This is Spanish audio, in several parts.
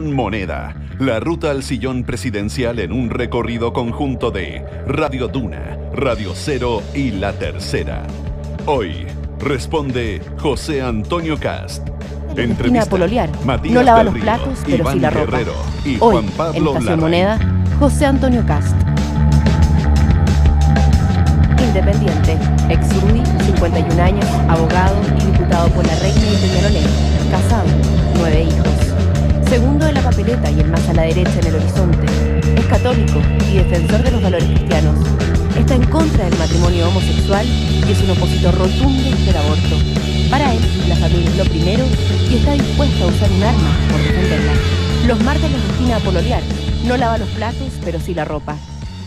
Moneda, la ruta al sillón presidencial en un recorrido conjunto de Radio Duna, Radio Cero y La Tercera. Hoy responde José Antonio Cast. Entrevista Pololear. Matías no lava los platos, Guerrero y Juan Pablo en Moneda, José Antonio Cast. Independiente, ex 51 años, abogado y diputado por la Reina de Peñarolén, casado, nueve hijos segundo en la papeleta y el más a la derecha en el horizonte. Es católico y defensor de los valores cristianos. Está en contra del matrimonio homosexual y es un opositor rotundo del aborto. Para él, la familia es lo primero y está dispuesto a usar un arma por defenderla. Los martes los destina a pololear. No lava los platos, pero sí la ropa.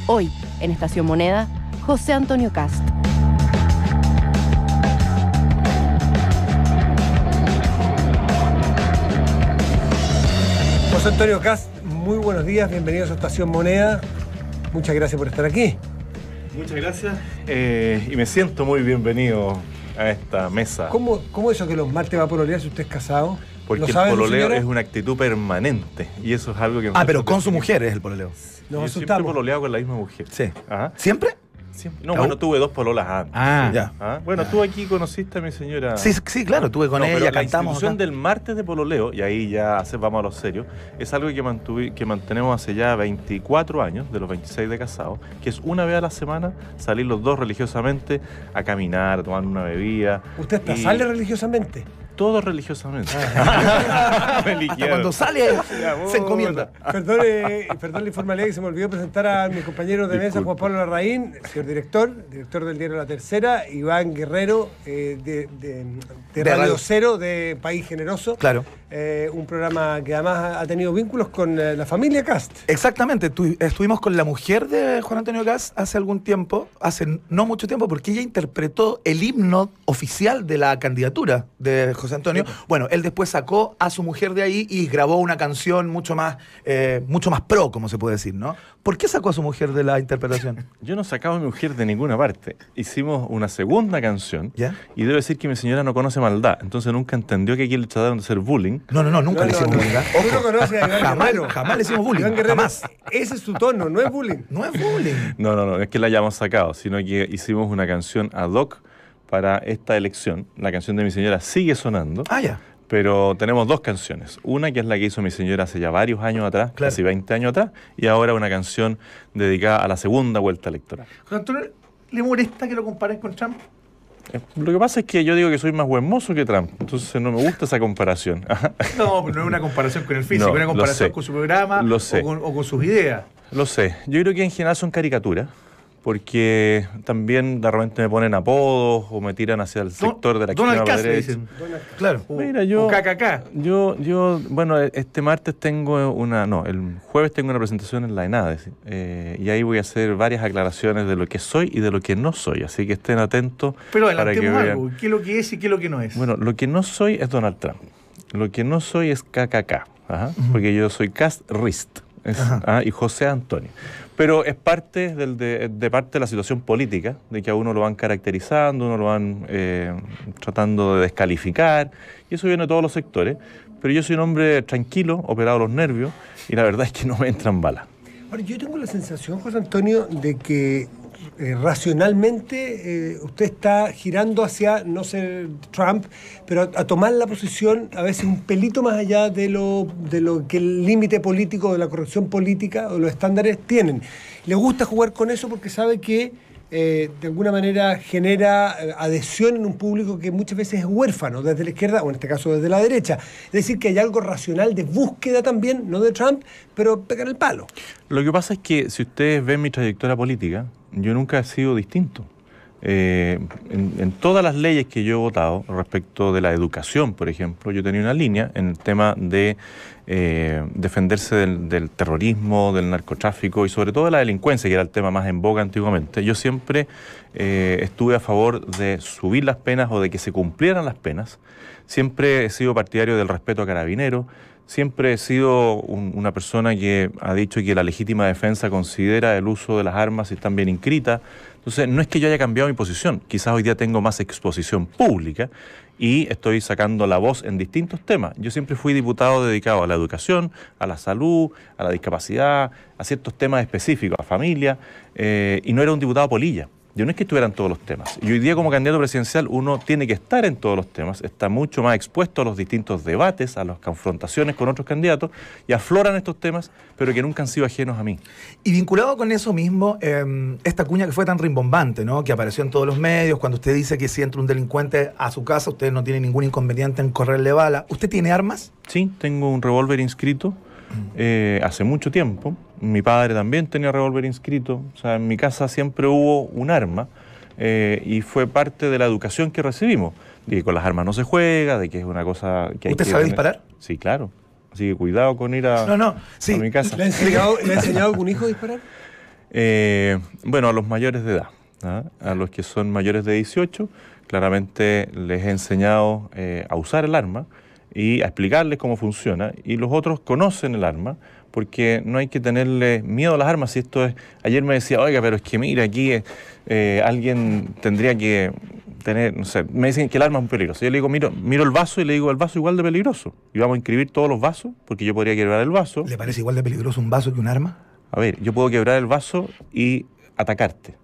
Hoy, en Estación Moneda, José Antonio Castro. José Antonio Cas, muy buenos días, bienvenidos a Estación Moneda. Muchas gracias por estar aquí. Muchas gracias eh, y me siento muy bienvenido a esta mesa. ¿Cómo, cómo eso que los martes va a pololear si usted es casado? Porque el pololeo es una actitud permanente y eso es algo que... Ah, pero con su mujer es el pololeo. Yo siempre pololeado con la misma mujer. Sí. ¿Siempre? No, bueno, tuve dos pololas antes. Ah, ¿Ah? Bueno, tú aquí conociste a mi señora. Sí, sí claro, tuve con ella, cantamos. La institución del martes de pololeo, y ahí ya vamos a lo serio, es algo que, mantuve, que mantenemos hace ya 24 años, de los 26 de casados, que es una vez a la semana salir los dos religiosamente a caminar, a tomar una bebida. ¿Usted sale religiosamente? todo religiosamente. cuando sale, se encomienda. Perdón, eh, perdón la informalidad que se me olvidó presentar a mi compañero de mesa, Juan Pablo Larraín, señor director, director del diario La Tercera, Iván Guerrero, eh, de, Radio Cero, de País Generoso. Claro. Eh, un programa que además ha tenido vínculos con eh, la familia Cast. Exactamente, estuvimos con la mujer de Juan Antonio Cast hace algún tiempo, hace no mucho tiempo, porque ella interpretó el himno oficial de la candidatura de José Antonio. Bueno, él después sacó a su mujer de ahí y grabó una canción mucho más, eh, mucho más pro, como se puede decir, ¿no? ¿Por qué sacó a su mujer de la interpretación? Yo no sacaba a mi mujer de ninguna parte. Hicimos una segunda canción y debo decir que mi señora no conoce maldad, entonces nunca entendió que aquí le trataron de ser bullying no, no, no, nunca le hicimos bullying. ¿ah? no a jamás, le hicimos bullying. Ese es su tono, no es bullying. No es bullying. No, no, no, es que la hayamos sacado, sino que hicimos una canción ad hoc para esta elección. La canción de mi señora sigue sonando. Ah, ya. Pero tenemos dos canciones. Una que es la que hizo mi señora hace ya varios años atrás, casi 20 años atrás, y ahora una canción dedicada a la segunda vuelta electoral. José ¿le molesta que lo compares con Trump? Eh, lo que pasa es que yo digo que soy más buen mozo que Trump, entonces no me gusta esa comparación. no, pero no es una comparación con el físico, es una comparación con su programa o, con, sus ideas. Lo sé. Yo creo que en general son caricaturas porque también de repente me ponen apodos o me tiran hacia el sector de la que Dicen. claro. Mira, yo, KKK. yo, yo, bueno, este martes tengo una, no, el jueves tengo una presentación en la ENADES eh, y ahí voy a hacer varias aclaraciones de lo que soy y de lo que no soy, así que estén atentos. Pero para que algo. Pues, ¿Qué es lo que es y qué es lo que no es? Bueno, lo que no soy es Donald Trump. Lo que no soy es KKK, porque yo soy Cast Rist ah, y José Antonio. Pero es parte de, parte de la situación política, de que a uno lo van caracterizando, uno lo van eh, tratando de descalificar, y eso viene de todos los sectores. Pero yo soy un hombre tranquilo, operado los nervios, y la verdad es que no me entran balas. Ahora, yo tengo la sensación, José Antonio, de que eh, racionalmente eh, usted está girando hacia no ser Trump, pero a, tomar la posición a veces un pelito más allá de lo, de lo que el límite político, de la corrección política o los estándares tienen. Le gusta jugar con eso porque sabe que eh, de alguna manera genera adhesión en un público que muchas veces es huérfano, desde la izquierda o en este caso desde la derecha. Es decir, que hay algo racional de búsqueda también, no de Trump, pero pegar el palo. Lo que pasa es que si ustedes ven mi trayectoria política, yo nunca he sido distinto. Eh, en, todas las leyes que yo he votado respecto de la educación, por ejemplo, yo tenía una línea en el tema de eh, defenderse del, terrorismo, del narcotráfico y sobre todo de la delincuencia, que era el tema más en boga antiguamente. Yo siempre eh, estuve a favor de subir las penas o de que se cumplieran las penas. Siempre he sido partidario del respeto a carabineros Siempre he sido una persona que ha dicho que la legítima defensa considera el uso de las armas si están bien inscritas. Entonces, no es que yo haya cambiado mi posición, quizás hoy día tengo más exposición pública y estoy sacando la voz en distintos temas. Yo siempre fui diputado dedicado a la educación, a la salud, a la discapacidad, a ciertos temas específicos, a familia, eh, y no era un diputado polilla. Yo no es que estuvieran todos los temas. Y hoy día como candidato presidencial uno tiene que estar en todos los temas, está mucho más expuesto a los distintos debates, a las confrontaciones con otros candidatos, y afloran estos temas, pero que nunca han sido ajenos a mí. Y vinculado con eso mismo, em, esta cuña que fue tan rimbombante, ¿no? que apareció en todos los medios, cuando usted dice que si entra un delincuente a su casa, usted no tiene ningún inconveniente en correrle bala. ¿Usted tiene armas? Sí, tengo un revólver inscrito mm. eh, hace mucho tiempo. Mi padre también tenía revólver inscrito. O sea, en mi casa siempre hubo un arma eh, y fue parte de la educación que recibimos. De que con las armas no se juega, de que es una cosa que hay ¿Usted sabe disparar? Sí, claro. Así que cuidado con ir a, mi casa. ¿Le ha enseñado, ¿le a algún hijo a disparar? Eh, bueno, a los mayores de edad. ¿ah? a los que son mayores de 18, claramente les he enseñado eh, a usar el arma y a explicarles cómo funciona, y los otros conocen el arma, porque no hay que tenerle miedo a las armas. Si esto es, ayer me decía, oiga, pero es que mira, aquí eh, alguien tendría que tener, no sé, me dicen que el arma es un peligroso. Yo le digo, miro, miro el vaso y le digo, el vaso igual de peligroso. Y vamos a inscribir todos los vasos, porque yo podría quebrar el vaso. ¿Le parece igual de peligroso un vaso que un arma? A ver, yo puedo quebrar el vaso y atacarte.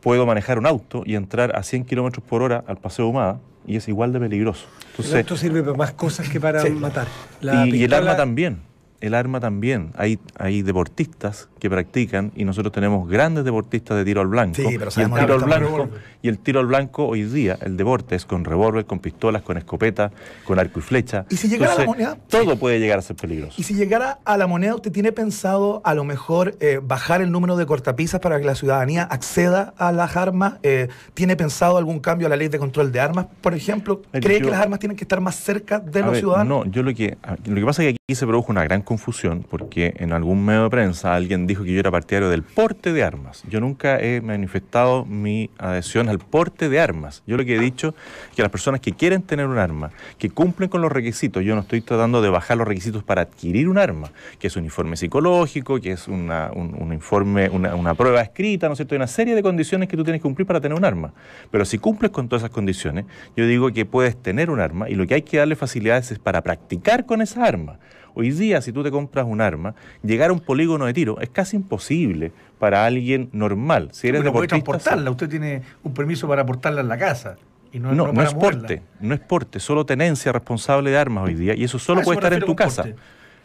Puedo manejar un auto y entrar a 100 kilómetros por hora al paseo humada y es igual de peligroso. Entonces, esto sirve para más cosas que para matar. y el arma también el arma también. Hay, hay deportistas que practican y nosotros tenemos grandes deportistas de tiro al blanco. y el tiro al blanco y el tiro al blanco hoy día, el deporte es con revólver, con pistolas, con escopeta, con arco y flecha. Y si llegara a la moneda, todo puede llegar a ser peligroso. Y si llegara a la moneda, usted tiene pensado a lo mejor eh, bajar el número de cortapisas para que la ciudadanía acceda a las armas. Eh, tiene pensado algún cambio a la ley de control de armas, por ejemplo. ¿Cree que las armas tienen que estar más cerca de los ciudadanos? No, yo lo que lo que pasa es que aquí se produjo una gran confusión porque en algún medio de prensa alguien dijo que yo era partidario del porte de armas. Yo nunca he manifestado mi adhesión al porte de armas. Yo lo que he dicho es que las personas que quieren tener un arma, que cumplen con los requisitos, yo no estoy tratando de bajar los requisitos para adquirir un arma, que es un informe psicológico, que es una, un, informe, una, una, prueba escrita, ¿no es cierto? Hay una serie de condiciones que tú tienes que cumplir para tener un arma. Pero si cumples con todas esas condiciones, yo digo que puedes tener un arma y lo que hay que darle facilidades es para practicar con esa arma. Hoy día, si tú te compras un arma, llegar a un polígono de tiro es casi imposible para alguien normal. Si eres deportista, puede transportarla, usted tiene un permiso para portarla en la casa. Y no, no, es porte, no es porte, solo tenencia responsable de armas hoy día y eso solo ah, puede estar en tu casa.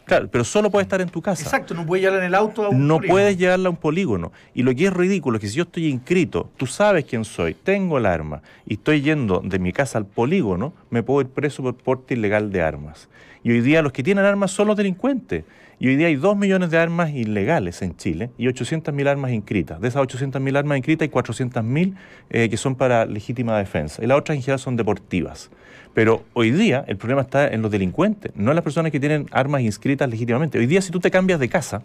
Claro, pero solo puede estar en tu casa. Exacto, no puedes llevarla en el auto a un No puedes llevarla a un polígono. Y lo que es ridículo es que si yo estoy inscrito, tú sabes quién soy, tengo el arma y estoy yendo de mi casa al polígono, me puedo ir preso por porte ilegal de armas. Y hoy día los que tienen armas son los delincuentes. Y hoy día hay 2 millones de armas ilegales en Chile y 800.000 armas inscritas. De esas 800.000 armas inscritas hay 400.000 eh, que son para legítima defensa. Y las otras en general son deportivas. Pero hoy día el problema está en los delincuentes, no en las personas que tienen armas inscritas legítimamente. Hoy día si tú te cambias de casa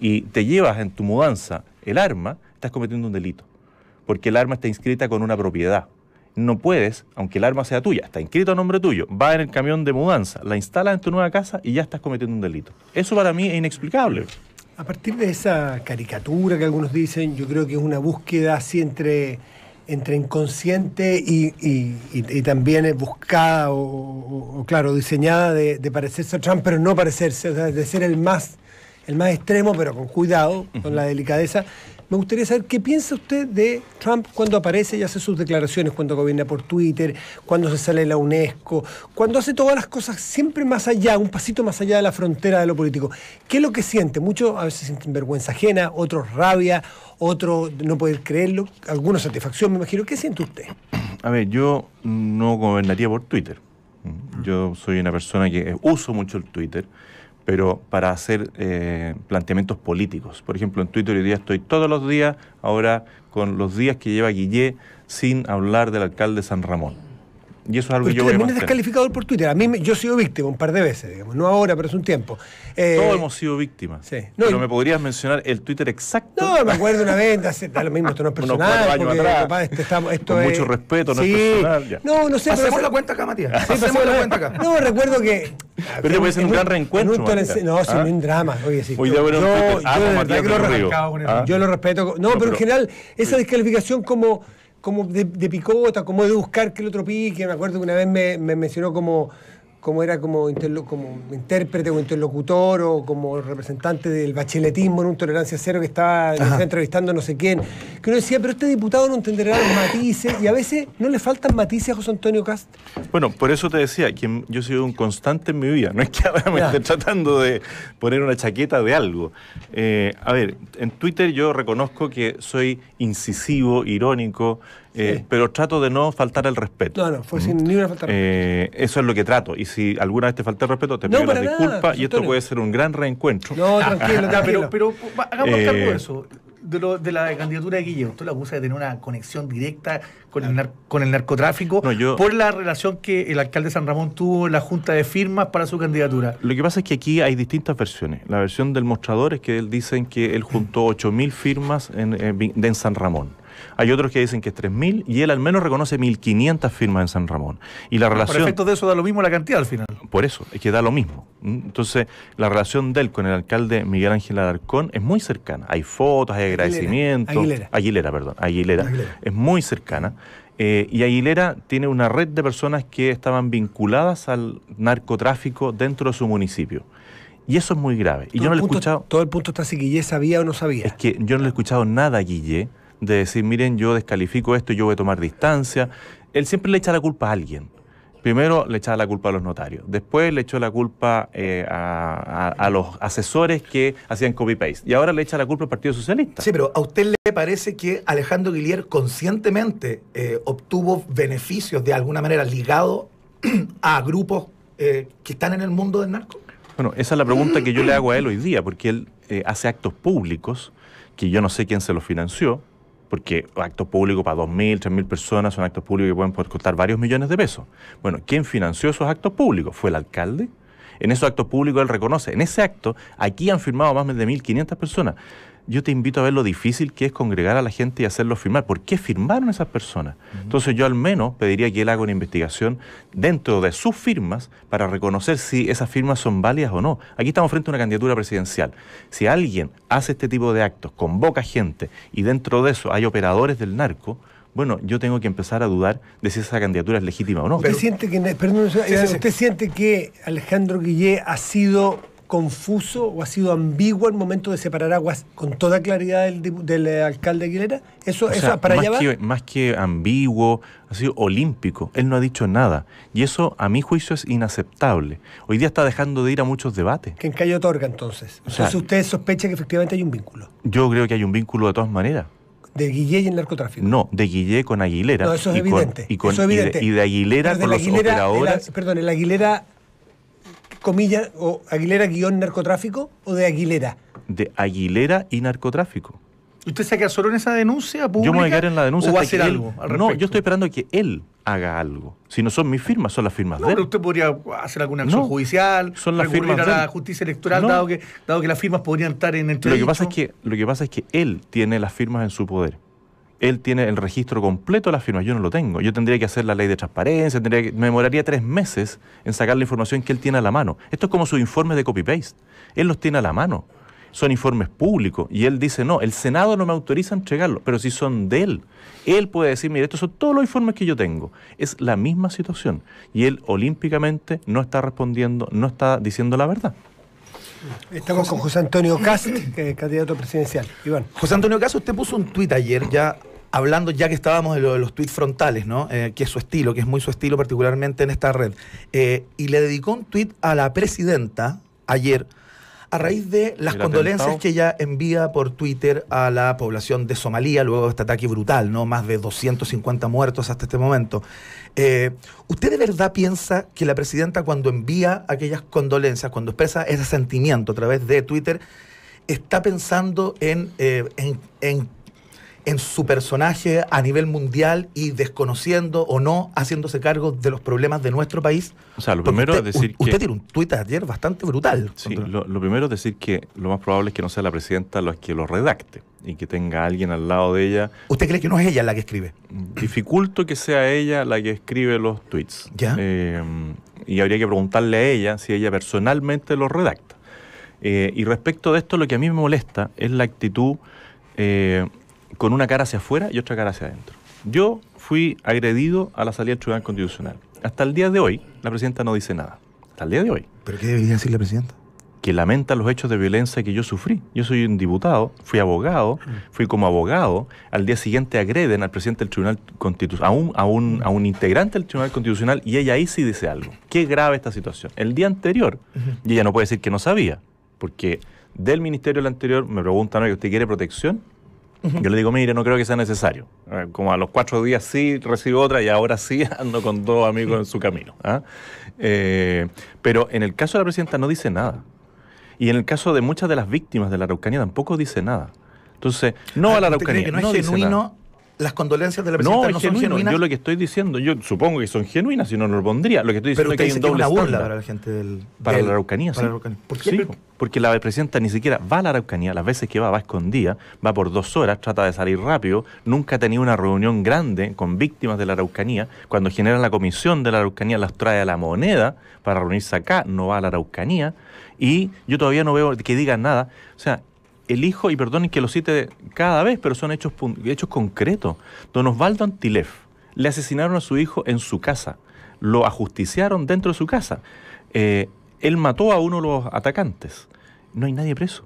y te llevas en tu mudanza el arma, estás cometiendo un delito. Porque el arma está inscrita con una propiedad no puedes, aunque el arma sea tuya, está inscrito a nombre tuyo, va en el camión de mudanza, la instala en tu nueva casa y ya estás cometiendo un delito. Eso para mí es inexplicable. A partir de esa caricatura que algunos dicen, yo creo que es una búsqueda así entre, inconsciente y, también buscada o, claro, diseñada de, parecerse a Trump, pero no parecerse, o sea, de ser el más, el más extremo, pero con cuidado, con la delicadeza. Me gustaría saber qué piensa usted de Trump cuando aparece y hace sus declaraciones, cuando gobierna por Twitter, cuando se sale la UNESCO, cuando hace todas las cosas siempre más allá, un pasito más allá de la frontera de lo político. ¿Qué es lo que siente? Muchos a veces sienten vergüenza ajena, otros rabia, otros no poder creerlo, alguna satisfacción, me imagino. ¿Qué siente usted? A ver, yo no gobernaría por Twitter. Yo soy una persona que uso mucho el Twitter pero para hacer eh, planteamientos políticos. Por ejemplo, en Twitter hoy día estoy todos los días, ahora con los días que lleva Guillé, sin hablar del alcalde San Ramón y eso es algo que yo también es descalificador por Twitter. A mí, yo he sido víctima un par de veces, digamos. No ahora, pero hace un tiempo. Eh, Todos hemos sido víctimas. Sí. pero me podrías mencionar el Twitter exacto. No, me acuerdo una vez, hace, da lo mismo, esto no es personal. mucho respeto, no es personal. No, no sé. Hacemos pero... la cuenta acá, Matías. Hacemos la cuenta acá. No, recuerdo que... Pero te este puede ser un gran reencuentro. No, si no, hay un drama. Oye, sí. Hoy yo, yo, yo, ah, yo, lo respeto. No, pero en general, esa descalificación como como de, picota, como de buscar que el otro pique. Me acuerdo que una vez me mencionó como como era como, como intérprete o interlocutor o como representante del bacheletismo en un tolerancia cero que estaba, entrevistando entrevistando no sé quién, que uno decía, pero este diputado no entenderá los matices y a veces no le faltan matices a José Antonio Cast. Bueno, por eso te decía, que yo he sido un constante en mi vida, no es que ahora me esté tratando de poner una chaqueta de algo. Eh, a ver, en Twitter yo reconozco que soy incisivo, irónico, eh, pero trato de no faltar el respeto. No, no, fue sin ¿Mm? ni falta de respeto. Eh, eso es lo que trato. Y si alguna vez te falté el respeto, te pido las disculpas y esto puede ser un gran reencuentro. No, tranquilo, pero, pero hagamos eh, de eso. De, la candidatura de Guillermo, ¿tú la acusa de tener una conexión directa con el, narcotráfico por la relación que el alcalde San Ramón tuvo en la junta de firmas para su candidatura? Lo que pasa es que aquí hay distintas versiones. La versión del mostrador es que él dicen que él juntó 8.000 firmas en San Ramón. Hay otros que dicen que es 3.000 y él al menos reconoce 1.500 firmas en San Ramón. Y la relación... Por efecto de eso da lo mismo la cantidad al final. Por eso, es que da lo mismo. ¿Mm? Entonces, la relación de él con el alcalde Miguel Ángel Alarcón es muy cercana. Hay fotos, hay agradecimientos. Aguilera. Aguilera, perdón. Aguilera. Es muy cercana. Eh, y Aguilera tiene una red de personas que estaban vinculadas al narcotráfico dentro de su municipio. Y eso es muy grave. Y yo no le he escuchado. Todo el punto está si Guille sabía o no sabía. Es que yo no le he escuchado nada a Guille de decir, miren, yo descalifico esto, yo voy a tomar distancia. Él siempre le echa la culpa a alguien. Primero le echaba la culpa a los notarios, después le echó la culpa eh, a, los asesores que hacían copy-paste y ahora le echa la culpa al Partido Socialista. Sí, pero ¿a usted le parece que Alejandro Guillier conscientemente eh, obtuvo beneficios de alguna manera ligados a grupos eh, que están en el mundo del narco? Bueno, esa es la pregunta que yo le hago a él hoy día, porque él hace actos públicos que yo no sé quién se los financió, porque actos públicos para 2.000, 3.000 personas son actos públicos que pueden costar varios millones de pesos. Bueno, ¿quién financió esos actos públicos? ¿Fue el alcalde? En esos actos públicos él reconoce, en ese acto, aquí han firmado más de 1.500 personas. Yo te invito a ver lo difícil que es congregar a la gente y hacerlo firmar. ¿Por qué firmaron esas personas? Entonces yo al menos pediría que él haga una investigación dentro de sus firmas para reconocer si esas firmas son válidas o no. Aquí estamos frente a una candidatura presidencial. Si alguien hace este tipo de actos, convoca gente y dentro de eso hay operadores del narco, bueno, yo tengo que empezar a dudar de si esa candidatura es legítima o no. ¿Usted, siente, que, ¿usted siente que Alejandro Guillé ha sido confuso o ha sido ambiguo al momento de separar aguas con toda claridad del, alcalde Aguilera? ¿Eso, para más que, Más que ambiguo, ha sido olímpico. Él no ha dicho nada. Y eso, a mi juicio, es inaceptable. Hoy día está dejando de ir a muchos debates. ¿Quién en otorga, entonces. O entonces usted sospecha que efectivamente hay un vínculo. Yo creo que hay un vínculo de todas maneras. ¿De Guillé y el narcotráfico? No, de Guillé con Aguilera. No, eso es evidente. y, de, Aguilera con los operadores. perdón, el Aguilera, comillas, o Aguilera guión narcotráfico o de Aguilera? De Aguilera y narcotráfico. ¿Usted se queda solo en esa denuncia pública? Yo me voy a en la denuncia. no, yo estoy esperando que él haga algo. Si no son mis firmas, son las firmas de él. Pero usted podría hacer alguna acción judicial, son las firmas a la justicia electoral, dado, que, las firmas podrían estar en el Lo que pasa es que Lo que pasa es que él tiene las firmas en su poder. Él tiene el registro completo de las firmas, yo no lo tengo. Yo tendría que hacer la ley de transparencia, tendría que, me demoraría tres meses en sacar la información que él tiene a la mano. Esto es como su informe de copy-paste. Él los tiene a la mano son informes públicos. Y él dice, no, el Senado no me autoriza a entregarlo, pero si son de él, él puede decir, mire, estos son todos los informes que yo tengo. Es la misma situación. Y él olímpicamente no está respondiendo, no está diciendo la verdad. Estamos con José Antonio Cast, candidato presidencial. José Antonio Caso usted puso un tuit ayer ya hablando ya que estábamos de, los tuits frontales, ¿no? Eh, que es su estilo, que es muy su estilo particularmente en esta red. Eh, y le dedicó un tuit a la presidenta ayer a raíz de las condolencias que ella envía por Twitter a la población de Somalia luego de este ataque brutal, ¿no? Más de 250 muertos hasta este momento. Eh, ¿Usted de verdad piensa que la presidenta cuando envía aquellas condolencias, cuando expresa ese sentimiento a través de Twitter, está pensando en, eh, en en su personaje a nivel mundial y desconociendo o no haciéndose cargo de los problemas de nuestro país. O sea, lo primero es decir usted que. Usted tiene un tuit ayer bastante brutal. Sí, lo, primero es decir que lo más probable es que no sea la presidenta la que lo redacte y que tenga alguien al lado de ella. ¿Usted cree que no es ella la que escribe? Dificulto que sea ella la que escribe los tweets. Eh, y habría que preguntarle a ella si ella personalmente los redacta. Eh, y respecto de esto, lo que a mí me molesta es la actitud. Eh, con una cara hacia afuera y otra cara hacia adentro. Yo fui agredido a la salida del Tribunal Constitucional. Hasta el día de hoy, la presidenta no dice nada. Hasta el día de hoy. ¿Pero qué debería decir la presidenta? Que lamenta los hechos de violencia que yo sufrí. Yo soy un diputado, fui abogado, mm. fui como abogado. Al día siguiente agreden al presidente del Tribunal Constitucional, a un, a, un, integrante del Tribunal Constitucional, y ella ahí sí dice algo. Qué grave esta situación. El día anterior, y ella no puede decir que no sabía, porque del ministerio del anterior me preguntan, ¿no? ¿usted quiere protección? Yo le digo, mire, no creo que sea necesario. Eh, como a los cuatro días sí recibo otra y ahora sí ando con dos amigos en su camino. ¿ah? Eh, pero en el caso de la presidenta no dice nada. Y en el caso de muchas de las víctimas de la Araucanía tampoco dice nada. Entonces, no ah, a la Araucanía. no, es las condolencias de la presidenta no, no son genuinas. Yo lo que estoy diciendo, yo supongo que son genuinas, si no, no lo pondría. Lo que estoy diciendo es que doble burla para la gente del. Para la Araucanía, porque la presidenta ni siquiera va a la Araucanía, las veces que va, va escondida, va por dos horas, trata de salir rápido, nunca ha tenido una reunión grande con víctimas de la Araucanía. Cuando generan la comisión de la Araucanía, las trae a la moneda para reunirse acá, no va a la Araucanía. Y yo todavía no veo que digan nada. O sea, el hijo, y perdonen que lo cite cada vez, pero son hechos, hechos concretos. Don Osvaldo Antilef le asesinaron a su hijo en su casa, lo ajusticiaron dentro de su casa. Eh, él mató a uno de los atacantes. No hay nadie preso.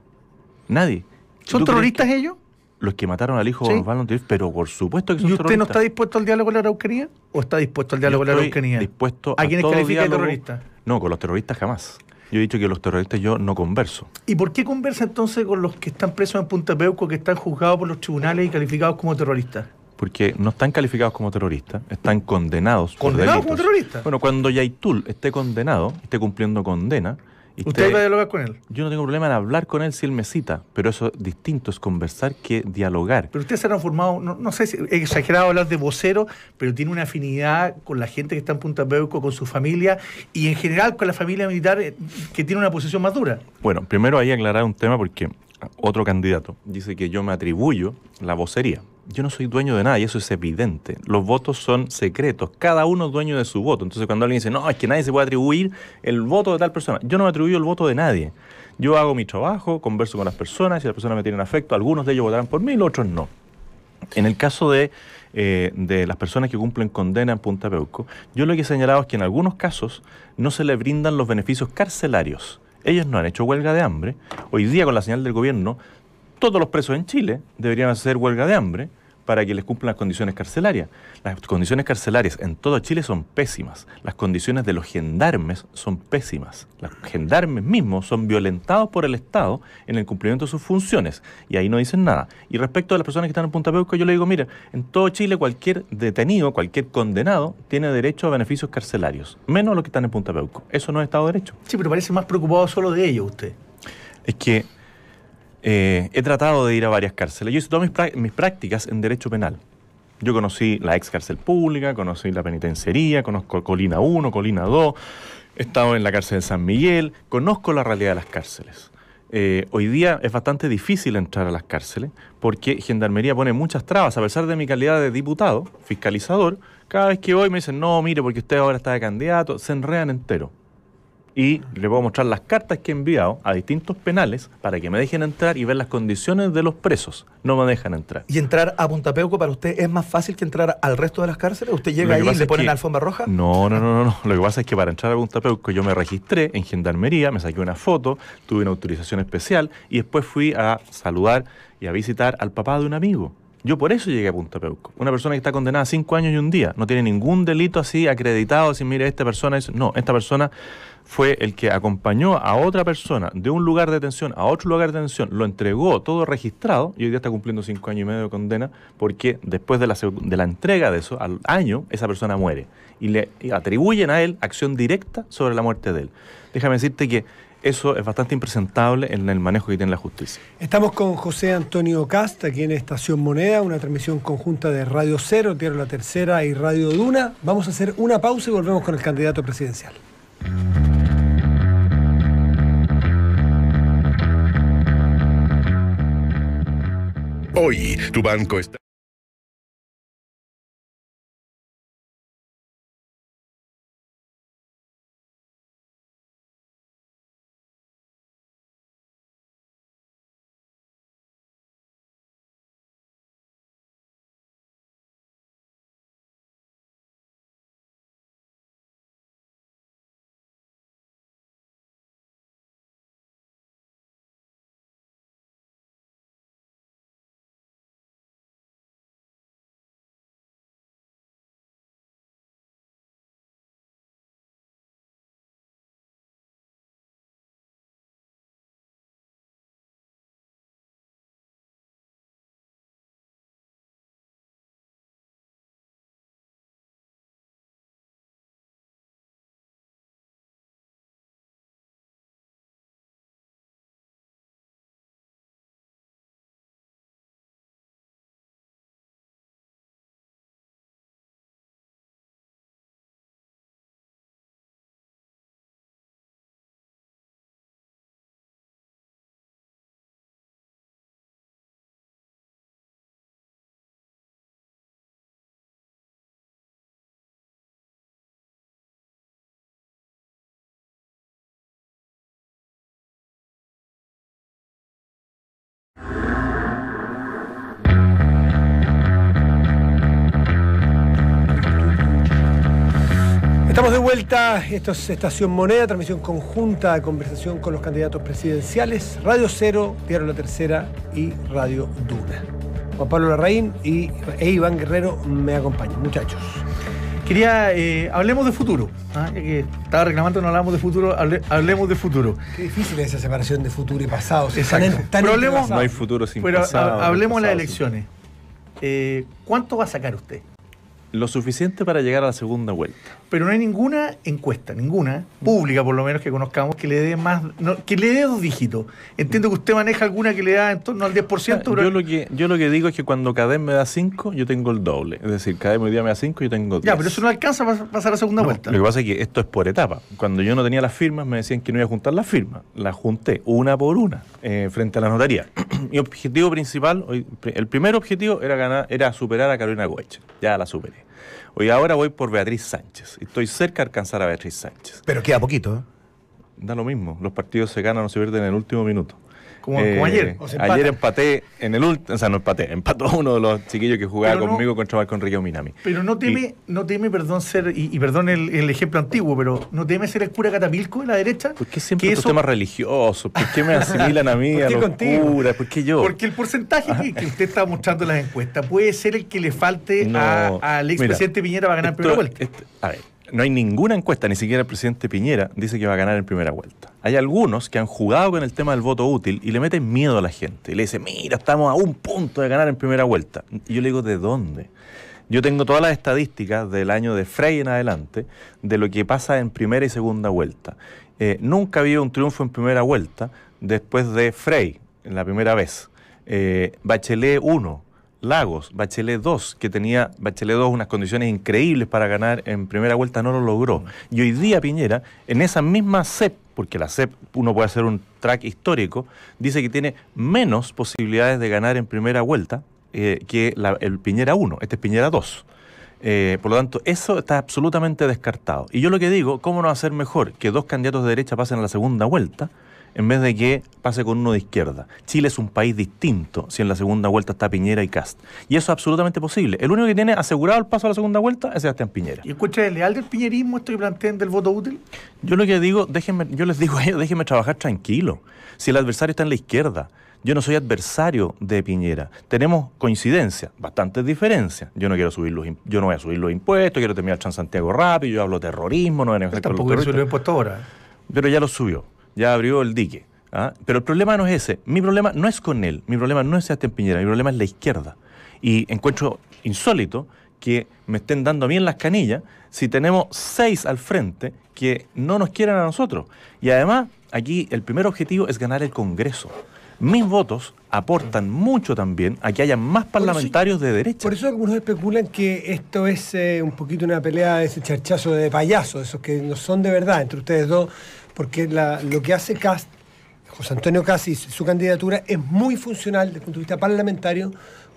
Nadie. ¿Son terroristas ellos? Los que mataron al hijo de Don Osvaldo Antilef, pero por supuesto que son terroristas. ¿Y usted no está dispuesto al diálogo con la Araucanía? ¿O está dispuesto al diálogo con la Araucanía? Dispuesto ¿A, quién es calificado terrorista? No, con los terroristas jamás. Yo he dicho que los terroristas yo no converso. ¿Y por qué conversa entonces con los que están presos en Punta Peuco, que están juzgados por los tribunales y calificados como terroristas? porque no están calificados como terroristas, están condenados. ¿Condenados como terroristas? Bueno, cuando Yaitul esté condenado, esté cumpliendo condena, ¿Usted va a dialogar con él? Yo no tengo problema en hablar con él si él me cita, pero eso distinto es conversar que dialogar. Pero usted se ha transformado, no, sé si es exagerado hablar de vocero, pero tiene una afinidad con la gente que está en Punta Beuco, con su familia y en general con la familia militar eh, que tiene una posición más dura. Bueno, primero hay que aclarar un tema porque otro candidato dice que yo me atribuyo la vocería yo no soy dueño de nada y eso es evidente. Los votos son secretos, cada uno es dueño de su voto. Entonces cuando alguien dice, no, es que nadie se puede atribuir el voto de tal persona, yo no me atribuyo el voto de nadie. Yo hago mi trabajo, converso con las personas, si las personas me tienen afecto, algunos de ellos votarán por mí y los otros no. En el caso de, eh, de, las personas que cumplen condena en Punta Peuco, yo lo que he señalado es que en algunos casos no se les brindan los beneficios carcelarios. Ellos no han hecho huelga de hambre. Hoy día, con la señal del gobierno, todos los presos en Chile deberían hacer huelga de hambre para que les cumplan las condiciones carcelarias. Las condiciones carcelarias en todo Chile son pésimas. Las condiciones de los gendarmes son pésimas. Los gendarmes mismos son violentados por el Estado en el cumplimiento de sus funciones y ahí no dicen nada. Y respecto a las personas que están en Punta Peuco, yo le digo, mira, en todo Chile cualquier detenido, cualquier condenado tiene derecho a beneficios carcelarios, menos los que están en Punta Peuco. Eso no es Estado de Derecho. Sí, pero parece más preocupado solo de ellos usted. Es que eh, he tratado de ir a varias cárceles. Yo hice todas mis, prácticas en derecho penal. Yo conocí la ex cárcel pública, conocí la penitenciaría, conozco Colina 1, Colina 2, he estado en la cárcel de San Miguel, conozco la realidad de las cárceles. Eh, hoy día es bastante difícil entrar a las cárceles porque Gendarmería pone muchas trabas. A pesar de mi calidad de diputado, fiscalizador, cada vez que voy me dicen, no, mire, porque usted ahora está de candidato, se enrean entero y le voy a mostrar las cartas que he enviado a distintos penales para que me dejen entrar y ver las condiciones de los presos. No me dejan entrar. ¿Y entrar a Puntapeuco para usted es más fácil que entrar al resto de las cárceles? ¿Usted llega ahí y le ponen la alfombra roja? No, no, no, no, Lo que pasa es que para entrar a Puntapeuco yo me registré en Gendarmería, me saqué una foto, tuve una autorización especial y después fui a saludar y a visitar al papá de un amigo. Yo por eso llegué a Punta Peuco. Una persona que está condenada a cinco años y un día, no tiene ningún delito así acreditado, si mire, esta persona es... No, esta persona fue el que acompañó a otra persona de un lugar de detención a otro lugar de detención, lo entregó todo registrado y hoy día está cumpliendo cinco años y medio de condena porque después de la, de la entrega de eso, al año, esa persona muere y le atribuyen a él acción directa sobre la muerte de él. Déjame decirte que eso es bastante impresentable en el manejo que tiene la justicia. Estamos con José Antonio Casta, aquí en Estación Moneda, una transmisión conjunta de Radio Cero, Tierra La Tercera y Radio Duna. Vamos a hacer una pausa y volvemos con el candidato presidencial. Hoy, tu banco está... vuelta, es Estación Moneda, transmisión conjunta de conversación con los candidatos presidenciales, Radio Cero, Diario La Tercera y Radio Duna. Juan Pablo Larraín y, e Iván Guerrero me acompañan, muchachos. Quería, eh, hablemos de futuro. Ah, estaba reclamando que reclamando no hablamos de futuro, hablemos de futuro. Qué difícil esa separación de futuro y pasado. no hay futuro sin pero hablemos de las elecciones. Eh, ¿Cuánto va a sacar usted? Lo suficiente para llegar a la segunda vuelta pero no hay ninguna encuesta, ninguna, pública por lo menos que conozcamos, que le dé más, que le dé dos dígitos. Entiendo que usted maneja alguna que le da en torno al 10%, pero... Yo lo que, yo lo que digo es que cuando Cadem me da 5, yo tengo el doble. Es decir, cada día me da 5, yo tengo 10. Ya, pero eso no alcanza para pasar a segunda vuelta. Lo que pasa es que esto es por etapa. Cuando yo no tenía las firmas, me decían que no iba a juntar las firmas. Las junté una por una eh, frente a la notaría. Mi objetivo principal, el primer objetivo era ganar, era superar a Carolina Goeche. Ya la superé. Hoy ahora voy por Beatriz Sánchez. Estoy cerca de alcanzar a Beatriz Sánchez. Pero queda poquito. ¿eh? Da lo mismo. Los partidos se ganan o se pierden en el último minuto. Como, eh, ayer. ayer empaté en el último, o sea, no empaté, empató uno de los chiquillos que jugaba conmigo contra Marco Enrique Minami. Pero no teme, no teme, perdón, ser, y, perdón el, ejemplo antiguo, pero no teme ser el cura catapilco de la derecha. ¿Por qué siempre estos temas religiosos? ¿Por me asimilan a mí, ¿Por qué yo? Porque el porcentaje que, usted está mostrando en las encuestas puede ser el que le falte al expresidente Piñera para ganar esto, primera vuelta. a ver no hay ninguna encuesta, ni siquiera el presidente Piñera dice que va a ganar en primera vuelta. Hay algunos que han jugado con el tema del voto útil y le meten miedo a la gente. Y le dicen, mira, estamos a un punto de ganar en primera vuelta. Y yo le digo, ¿de dónde? Yo tengo todas las estadísticas del año de Frey en adelante de lo que pasa en primera y segunda vuelta. Eh, nunca había un triunfo en primera vuelta después de Frey, en la primera vez. Eh, Bachelet 1, Lagos, Bachelet 2, que tenía Bachelet 2 unas condiciones increíbles para ganar en primera vuelta, no lo logró. Y hoy día Piñera, en esa misma CEP, porque la CEP uno puede hacer un track histórico, dice que tiene menos posibilidades de ganar en primera vuelta eh, que el Piñera 1, este es Piñera 2. Eh, por lo tanto, eso está absolutamente descartado. Y yo lo que digo, ¿cómo no hacer mejor que dos candidatos de derecha pasen a la segunda vuelta? en vez de que pase con uno de izquierda. Chile es un país distinto si en la segunda vuelta está Piñera y Cast. Y eso es absolutamente posible. El único que tiene asegurado el paso a la segunda vuelta es Sebastián Piñera. ¿Y escucha el leal del piñerismo esto que plantean del voto útil? Yo lo que digo, déjenme, yo les digo déjenme trabajar tranquilo. Si el adversario está en la izquierda, yo no soy adversario de Piñera. Tenemos coincidencia, bastantes diferencias. Yo no quiero subir los yo no voy a subir los impuestos, quiero terminar Santiago rápido, yo hablo terrorismo, no voy a negociar Tampoco subir los impuestos ahora. Pero ya lo subió ya abrió el dique. ¿ah? Pero el problema no es ese. Mi problema no es con él, mi problema no es Sebastián Piñera, mi problema es la izquierda. Y encuentro insólito que me estén dando a mí en las canillas si tenemos seis al frente que no nos quieran a nosotros. Y además, aquí el primer objetivo es ganar el Congreso. Mis votos aportan mucho también a que haya más parlamentarios de derecha. Por eso algunos especulan que esto es eh, un poquito una pelea de ese charchazo de payaso, esos que no son de verdad entre ustedes dos porque lo que hace Cast, José Antonio Casi, su candidatura es muy funcional desde el punto de vista parlamentario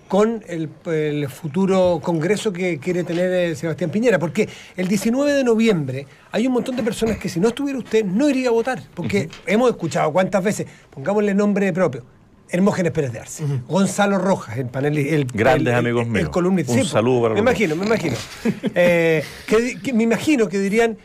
con el, futuro Congreso que quiere tener eh, Sebastián Piñera, porque el 19 de noviembre hay un montón de personas que si no estuviera usted no iría a votar, porque hemos escuchado cuántas veces, pongámosle nombre propio, Hermógenes Pérez de Arce, Gonzalo Rojas, el panel, el, grandes amigos míos, un saludo para me imagino, me imagino, eh, que, me imagino que dirían,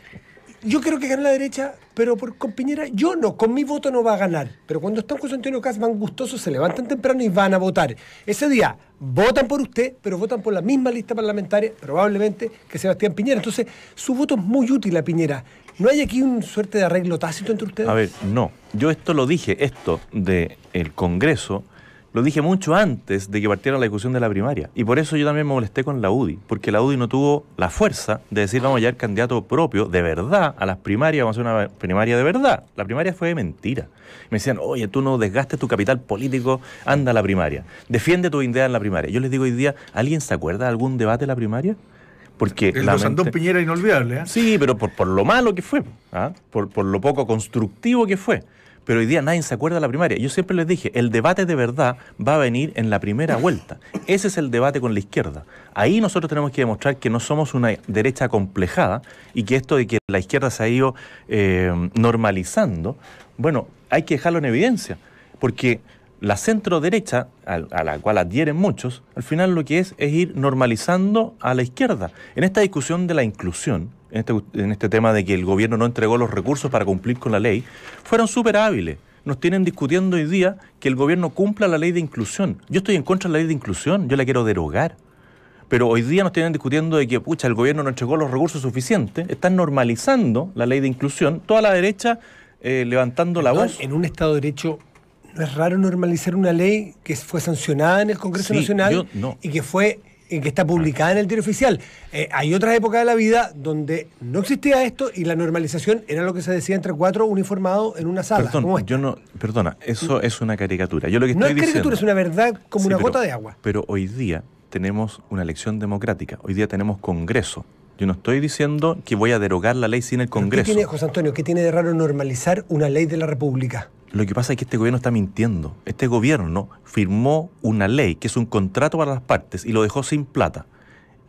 yo creo que gana la derecha pero por, con Piñera yo no, con mi voto no va a ganar. Pero cuando están José Antonio Casman van gustosos, se levantan temprano y van a votar. Ese día votan por usted, pero votan por la misma lista parlamentaria, probablemente, que Sebastián Piñera. Entonces, su voto es muy útil a Piñera. ¿No hay aquí un suerte de arreglo tácito entre ustedes? A ver, no. Yo esto lo dije, esto del Congreso lo dije mucho antes de que partiera la discusión de la primaria. Y por eso yo también me molesté con la UDI, porque la UDI no tuvo la fuerza de decir vamos a llevar candidato propio de verdad a las primarias, vamos a hacer una primaria de verdad. La primaria fue mentira. me decían, oye, tú no desgastes tu capital político, anda a la primaria, defiende tu idea en la primaria. Yo les digo hoy día, ¿alguien se acuerda de algún debate en la primaria? Porque la mente... Piñera inolvidable. ¿eh? Sí, pero por, lo malo que fue, ¿ah? por, por lo poco constructivo que fue pero hoy día nadie se acuerda de la primaria. Yo siempre les dije, el debate de verdad va a venir en la primera vuelta. Ese es el debate con la izquierda. Ahí nosotros tenemos que demostrar que no somos una derecha complejada y que esto de que la izquierda se ha ido eh, normalizando, bueno, hay que dejarlo en evidencia, porque la centro derecha, a la cual adhieren muchos, al final lo que es es ir normalizando a la izquierda. En esta discusión de la inclusión, este, en este, tema de que el gobierno no entregó los recursos para cumplir con la ley, fueron súper hábiles. Nos tienen discutiendo hoy día que el gobierno cumpla la ley de inclusión. Yo estoy en contra de la ley de inclusión, yo la quiero derogar. Pero hoy día nos tienen discutiendo de que, pucha, el gobierno no entregó los recursos suficientes, están normalizando la ley de inclusión, toda la derecha eh, levantando la voz. En un Estado de Derecho no es raro normalizar una ley que fue sancionada en el Congreso Nacional yo, no. y que fue en que está publicada en el diario oficial. Eh, hay otras épocas de la vida donde no existía esto y la normalización era lo que se decía entre cuatro uniformados en una sala. Perdón, yo no, perdona, eso mm. es una caricatura. Yo lo que no es caricatura, es una verdad como una gota de agua. Pero hoy día tenemos una elección democrática, hoy día tenemos Congreso. Yo no estoy diciendo que voy a derogar la ley sin el Congreso. ¿Qué tiene, José Antonio, qué tiene de raro normalizar una ley de la República? Lo que pasa es que este gobierno está mintiendo. Este gobierno firmó una ley que es un contrato para las partes y lo dejó sin plata.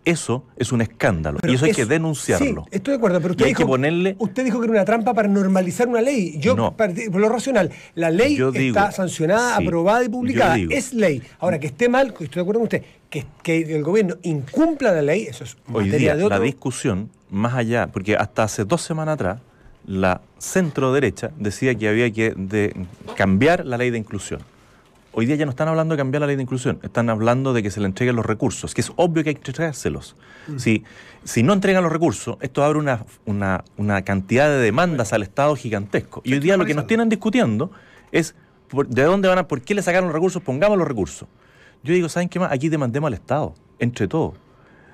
Eso es un escándalo y eso, hay que denunciarlo. estoy de acuerdo, pero usted, dijo, que ponerle... usted dijo que era una trampa para normalizar una ley. Yo, por lo racional, la ley está sancionada, aprobada y publicada. Es ley. Ahora, que esté mal, estoy de acuerdo con usted, que, el gobierno incumpla la ley, eso es materia día, de otra La discusión, más allá, porque hasta hace dos semanas atrás la centro derecha decía que había que cambiar la ley de inclusión. Hoy día ya no están hablando de cambiar la ley de inclusión, están hablando de que se le entreguen los recursos, que es obvio que hay que entregárselos. Mm. Si, si no entregan los recursos, esto abre una, una, cantidad de demandas al Estado gigantesco. Y hoy día lo que nos tienen discutiendo es de dónde van a, por qué le sacaron los recursos, pongamos los recursos. Yo digo, ¿saben qué más? Aquí demandemos al Estado, entre todos.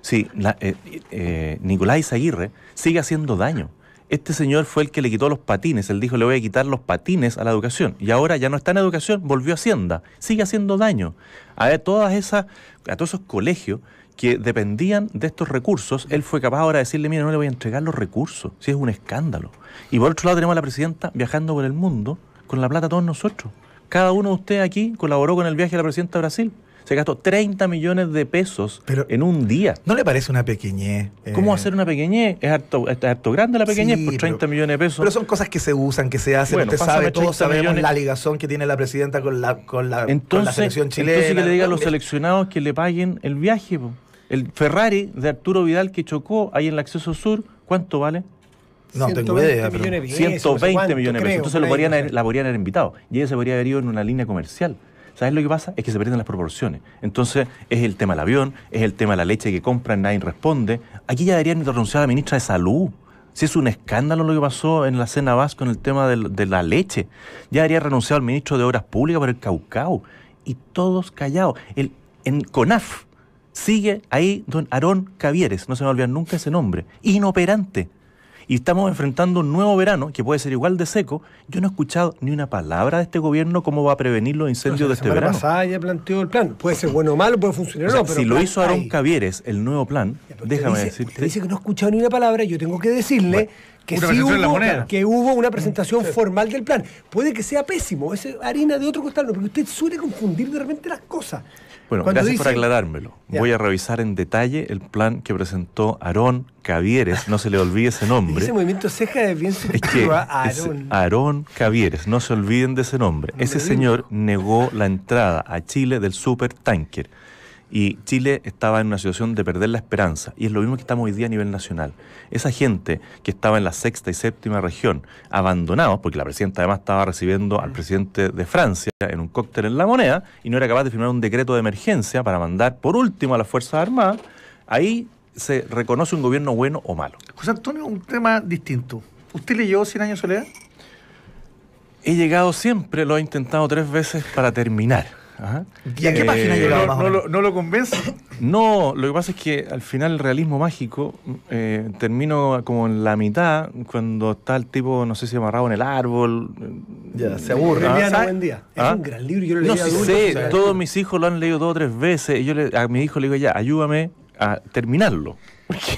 Si eh, eh, Nicolás Aguirre sigue haciendo daño este señor fue el que le quitó los patines, él dijo le voy a quitar los patines a la educación y ahora ya no está en educación, volvió a Hacienda, sigue haciendo daño a todas esas, a todos esos colegios que dependían de estos recursos, él fue capaz ahora de decirle, mira, no le voy a entregar los recursos, si es un escándalo. Y por otro lado tenemos a la presidenta viajando por el mundo con la plata todos nosotros. Cada uno de ustedes aquí colaboró con el viaje de la presidenta a Brasil. Se gastó 30 millones de pesos en un día. ¿No le parece una pequeñez? ¿Cómo eh, hacer una pequeñez? Es harto, harto grande la pequeñez por pues, 30 millones de pesos. Pero son cosas que se usan, que se hacen. Usted sabe, todos sabemos la ligación que tiene la presidenta con la, con la, selección chilena. Entonces que le diga a los seleccionados que le paguen el viaje. El Ferrari de Arturo Vidal que chocó ahí en el acceso sur, ¿cuánto vale? No, tengo idea, millones millones de pesos. Entonces la podrían haber invitado. Y ella se podría haber ido en una línea comercial. ¿Sabes lo que pasa? Es que se pierden las proporciones. Entonces, es el tema del avión, es el tema de la leche que compran, nadie responde. Aquí ya deberían renunciar a la ministra de Salud. Si es un escándalo lo que pasó en la cena Vasco en el tema de, la leche, ya habría renunciado al ministro de Obras Públicas por el Caucao. Y todos callados. El, en CONAF sigue ahí don Aarón Cavieres, no se me olvida nunca ese nombre, inoperante y estamos enfrentando un nuevo verano que puede ser igual de seco. Yo no he escuchado ni una palabra de este gobierno cómo va a prevenir los incendios de este verano. Pasada ya planteó el plan. Puede ser bueno o malo, puede funcionar o no. si lo hizo Aarón Cavieres, el nuevo plan, déjame decirte. Usted dice que no he escuchado ni una palabra, yo tengo que decirle. que, sí hubo, que hubo una mm, presentación formal del plan. Puede que sea pésimo, es harina de otro costal, porque usted suele confundir de repente las cosas. Bueno, gracias por aclarármelo. Voy a revisar en detalle el plan que presentó Aarón Cavieres, no se le olvide ese nombre. ese movimiento ceja de bien es Aarón. Aarón Cavieres, no se olviden de ese nombre. ese señor negó la entrada a Chile del supertanker y Chile estaba en una situación de perder la esperanza. Y es lo mismo que estamos hoy día a nivel nacional. Esa gente que estaba en la sexta y séptima región, abandonados, porque la presidenta además estaba recibiendo al mm. presidente de Francia en un cóctel en la moneda y no era capaz de firmar un decreto de emergencia para mandar por último a las Fuerzas Armadas, ahí se reconoce un gobierno bueno o malo. José Antonio, un tema distinto. ¿Usted leyó 100 años soledad? He llegado siempre, lo he intentado tres veces para terminar. ¿Y a qué eh, página llegaba no, lo, convence? No, lo que pasa es que al final el realismo mágico eh, termino como en la mitad, cuando está el tipo, no sé si amarrado en el árbol. Ya, se aburre. Ah, es ¿Ah? un gran libro, yo lo no, leí sé, todos mis hijos lo han leído dos o tres veces, y yo a mi hijo le digo, ya, ayúdame a terminarlo.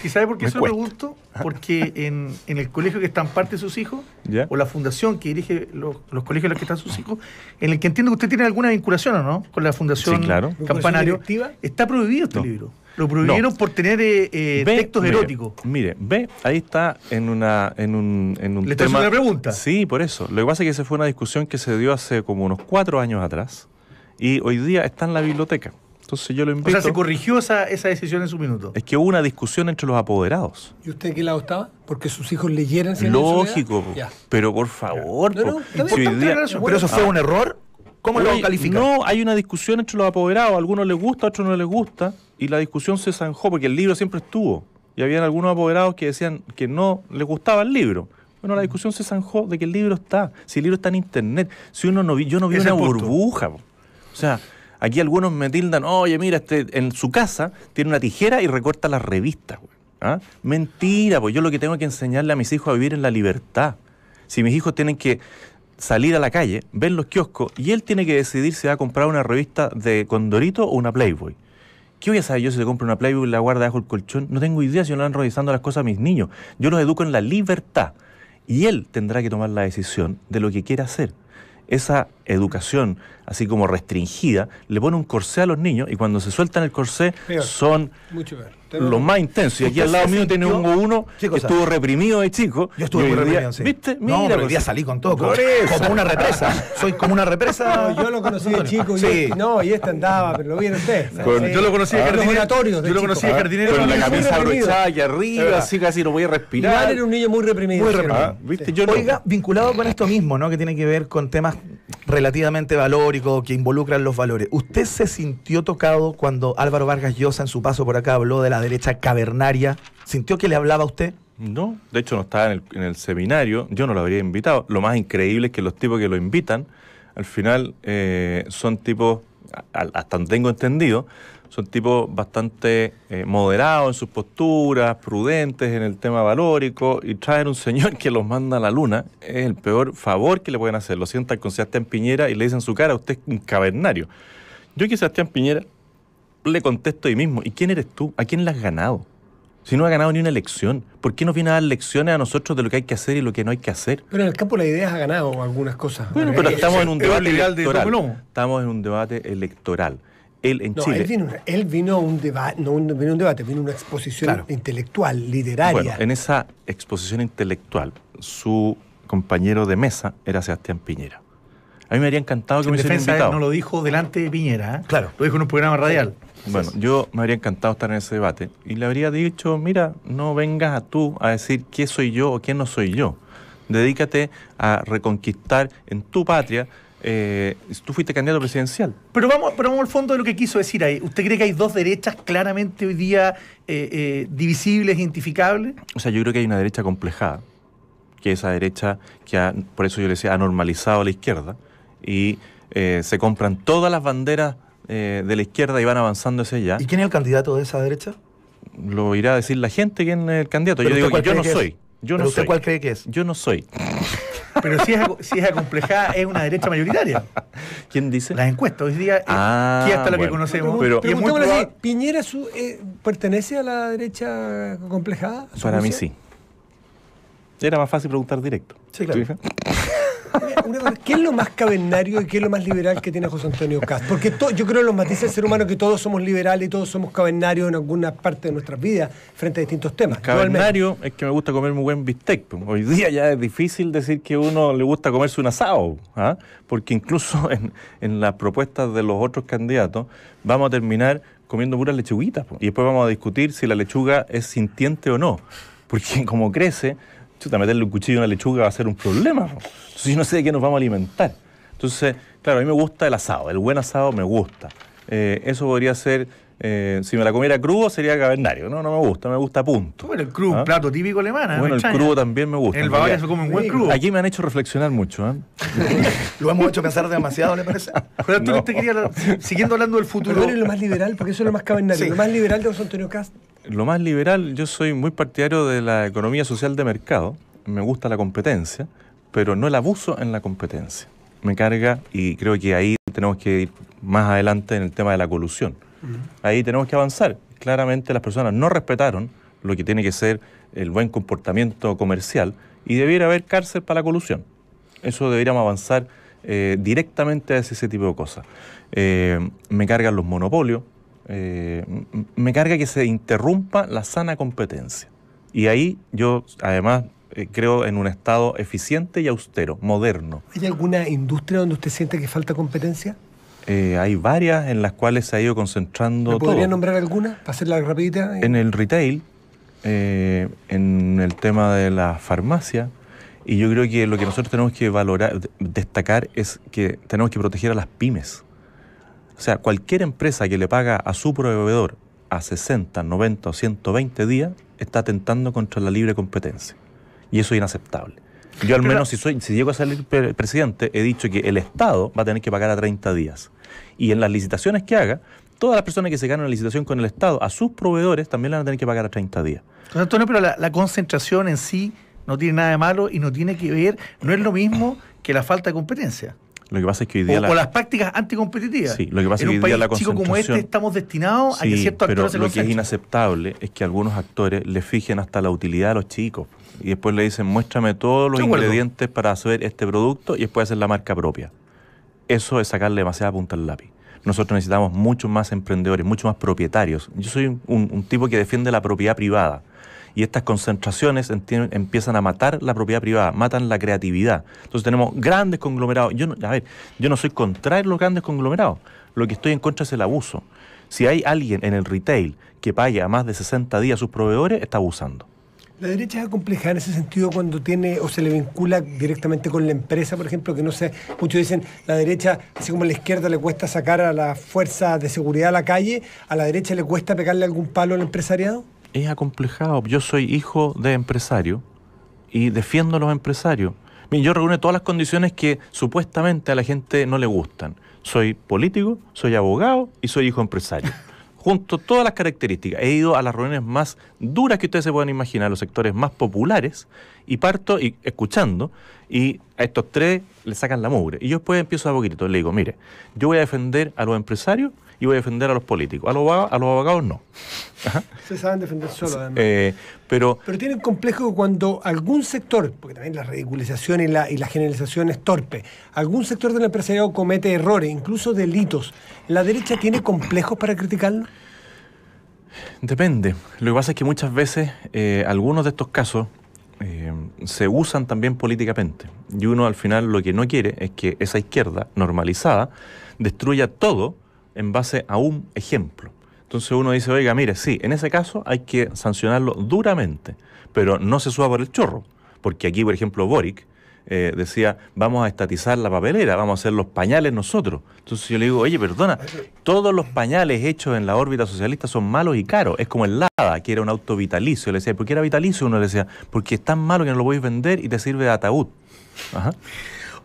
¿Y sabe por qué se lo pregunto? Porque en, el colegio que están parte de sus hijos, o la fundación que dirige los, colegios en los que están sus hijos, en el que entiendo que usted tiene alguna vinculación, ¿o no? Con la fundación sí, Campanario. Está prohibido este libro. Lo prohibieron por tener eh, eh eróticos. Mire, ve, ahí está en una en un, en un ¿Le tema... una pregunta? Sí, por eso. Lo que pasa es que esa fue una discusión que se dio hace como unos cuatro años atrás y hoy día está en la biblioteca. Entonces yo lo invito. O sea, se corrigió esa, esa decisión en su minuto. Es que hubo una discusión entre los apoderados. ¿Y usted qué lado estaba? Porque sus hijos leyeran. Lógico, pero por favor. pero eso fue un error. ¿Cómo lo califican? No, hay una discusión entre los apoderados. A algunos les gusta, a otros no les gusta. Y la discusión se zanjó porque el libro siempre estuvo. Y habían algunos apoderados que decían que no les gustaba el libro. Bueno, la discusión se zanjó de que el libro está. Si el libro está en internet. Si uno no yo no vi una burbuja. O sea, Aquí algunos me tildan, oye, mira, este, en su casa tiene una tijera y recorta las revistas. ¿ah? Mentira, pues yo lo que tengo que enseñarle a mis hijos a vivir en la libertad. Si mis hijos tienen que salir a la calle, ver los kioscos y él tiene que decidir si va a comprar una revista de Condorito o una Playboy. ¿Qué voy a saber yo si le compro una Playboy y la guarda bajo el colchón? No tengo idea si no van revisando las cosas a mis niños. Yo los educo en la libertad y él tendrá que tomar la decisión de lo que quiere hacer. Esa educación, así como restringida, le pone un corsé a los niños y cuando se sueltan el corsé son los más intensos. Y aquí al lado mío tiene un uno que estuvo reprimido de chico. Yo estuve reprimido, ¿Viste? Mira, no, pero pues, con todo. Como, una represa. Soy como una represa. yo lo conocí de chico. Sí. Y, este, no, y este andaba, pero lo vieron usted. Yo lo conocí de jardinero. Yo lo conocí jardinero. Con la camisa abrochada y arriba, así casi no voy a respirar. era un niño muy reprimido. Muy reprimido. Ah, Oiga, vinculado con esto mismo, ¿no? Que tiene que ver con temas relativamente valórico, que involucran los valores. ¿Usted se sintió tocado cuando Álvaro Vargas Llosa en su paso por acá habló de la derecha cavernaria? ¿Sintió que le hablaba a usted? No, de hecho no estaba en el, seminario, yo no lo habría invitado. Lo más increíble es que los tipos que lo invitan, al final eh, son tipos, hasta tengo entendido, son tipos bastante eh, moderados en sus posturas, prudentes en el tema valórico, y traen un señor que los manda a la luna es el peor favor que le pueden hacer. Lo sientan con Sebastián Piñera y le dicen su cara, usted es un cavernario. Yo que Sebastián Piñera le contesto ahí mismo, ¿y quién eres tú? ¿A quién le has ganado? Si no ha ganado ni una elección, ¿por qué nos viene a dar lecciones a nosotros de lo que hay que hacer y lo que no hay que hacer? Pero en el campo de las ideas ha ganado algunas cosas. Bueno, pero eh, estamos en un debate electoral. Estamos en un debate electoral él en no, Chile. Él vino, a un debate, no vino un debate, vino una exposición intelectual, literaria. Bueno, en esa exposición intelectual, su compañero de mesa era Sebastián Piñera. A mí me habría encantado que me hubiera invitado. no lo dijo delante de Piñera, ¿eh? claro. lo dijo en un programa radial. Bueno, yo me habría encantado estar en ese debate y le habría dicho, mira, no vengas a tú a decir qué soy yo o quién no soy yo. Dedícate a reconquistar en tu patria eh, tú fuiste candidato presidencial. Pero vamos, pero vamos al fondo de lo que quiso decir ahí. ¿Usted cree que hay dos derechas claramente hoy día eh, eh, divisibles, identificables? O sea, yo creo que hay una derecha complejada, que esa derecha que por eso yo le decía, ha normalizado a la izquierda y se compran todas las banderas de la izquierda y van avanzando hacia allá. ¿Y quién es el candidato de esa derecha? Lo irá a decir la gente quién es el candidato. yo digo que yo no soy. Yo no usted cuál cree que es? Yo no soy. Pero si es, si es acomplejada, es una derecha mayoritaria. ¿Quién dice? Las encuestas. Hoy día, hasta eh, ah, lo que conocemos. Pero, ¿Piñera su, eh, pertenece a la derecha acomplejada? Para mí sí. Era más fácil preguntar directo. Sí, claro. ¿Qué es lo más cavernario y qué es lo más liberal que tiene José Antonio Castro? Porque yo creo en los matices del ser humano que todos somos liberales y todos somos cavernarios en alguna parte de nuestras vidas frente a distintos temas. Cavernario es que me gusta comer muy buen bistec. Hoy día ya es difícil decir que uno le gusta comerse un asado, ¿ah? porque incluso en, en las propuestas de los otros candidatos vamos a terminar comiendo puras lechuguitas. Y después vamos a discutir si la lechuga es sintiente o no, porque como crece meterle un cuchillo a una lechuga va a ser un problema. Entonces yo no sé de qué nos vamos a alimentar. Entonces, claro, a mí me gusta el asado, el buen asado me gusta. Eh, eso podría ser eh, si me la comiera crudo sería cavernario. No, no me gusta, me gusta punto. Bueno, el crudo, un ¿Ah? plato típico alemán. ¿eh? Bueno, el crudo también me gusta. En el Bavaria se come un buen crudo. Aquí me han hecho reflexionar mucho. ¿eh? lo hemos hecho pensar demasiado, ¿le parece? Pero tú no. te querías, siguiendo hablando del futuro. Pero eres lo más liberal, porque eso es lo más cavernario. Lo más liberal de José Antonio Castro. Lo más liberal, yo soy muy partidario de la economía social de mercado. Me gusta la competencia, pero no el abuso en la competencia. Me carga y creo que ahí tenemos que ir más adelante en el tema de la colusión. Ahí tenemos que avanzar. Claramente las personas no respetaron lo que tiene que ser el buen comportamiento comercial y debiera haber cárcel para la colusión. Eso deberíamos avanzar eh, directamente hacia ese tipo de cosas. Eh, me cargan los monopolios, eh, me carga que se interrumpa la sana competencia. Y ahí yo además creo en un Estado eficiente y austero, moderno. ¿Hay alguna industria donde usted siente que falta competencia? Eh, hay varias en las cuales se ha ido concentrando. ¿Me ¿Podría nombrar alguna para hacerla rapidita? En el retail, eh, en el tema de la farmacia. Y yo creo que lo que nosotros tenemos que valorar, destacar es que tenemos que proteger a las pymes. O sea, cualquier empresa que le paga a su proveedor a 60, 90 o 120 días está atentando contra la libre competencia. Y eso es inaceptable. Yo al menos si, soy, si llego a salir presidente, he dicho que el Estado va a tener que pagar a 30 días. Y en las licitaciones que haga, todas las personas que se ganan la licitación con el Estado, a sus proveedores, también la van a tener que pagar a 30 días. Antonio, pero la, concentración en sí no tiene nada de malo y no tiene que ver, no es lo mismo que la falta de competencia. Lo que pasa es que hoy día. O, las prácticas anticompetitivas. Sí, lo que pasa es que un hoy día la concentración... chico como este estamos destinados a que ciertos actores se Lo que es inaceptable es que algunos actores le fijen hasta la utilidad a los chicos y después le dicen, muéstrame todos los ingredientes para hacer este producto y después hacer la marca propia. Eso es sacarle demasiada punta al lápiz. Nosotros necesitamos muchos más emprendedores, muchos más propietarios. Yo soy un, tipo que defiende la propiedad privada. Y estas concentraciones empiezan a matar la propiedad privada, matan la creatividad. Entonces tenemos grandes conglomerados. Yo no, a ver, yo no soy contra los grandes conglomerados. Lo que estoy en contra es el abuso. Si hay alguien en el retail que paga más de 60 días a sus proveedores, está abusando. La derecha es compleja en ese sentido cuando tiene o se le vincula directamente con la empresa, por ejemplo, que no sé, muchos dicen la derecha, así como a la izquierda le cuesta sacar a la fuerza de seguridad a la calle, a la derecha le cuesta pegarle algún palo al empresariado. Es acomplejado. Yo soy hijo de empresario y defiendo a los empresarios. yo reúne todas las condiciones que supuestamente a la gente no le gustan. Soy político, soy abogado y soy hijo empresario junto todas las características. He ido a las reuniones más duras que ustedes se puedan imaginar, los sectores más populares, y parto y, escuchando, y a estos tres le sacan la mugre. Y yo después empiezo a poquito, le digo, mire, yo voy a defender a los empresarios y voy a defender a los políticos. A los, abogados no. Se saben defender solos, además. Eh, pero, pero tiene el complejo cuando algún sector, porque también la ridiculización y la, y generalización es torpe, algún sector del empresariado comete errores, incluso delitos. ¿La derecha tiene complejos para criticarlo? Depende. Lo que pasa es que muchas veces eh, algunos de estos casos eh, se usan también políticamente. Y uno al final lo que no quiere es que esa izquierda normalizada destruya todo en base a un ejemplo. Entonces uno dice, oiga, mire, sí, en ese caso hay que sancionarlo duramente, pero no se suba por el chorro, porque aquí, por ejemplo, Boric eh, decía, vamos a estatizar la papelera, vamos a hacer los pañales nosotros. Entonces yo le digo, oye, perdona, todos los pañales hechos en la órbita socialista son malos y caros, es como el Lada, que era un auto vitalicio, le decía, ¿por qué era vitalicio? Uno le decía, porque es tan malo que no lo podéis vender y te sirve de ataúd. Ajá.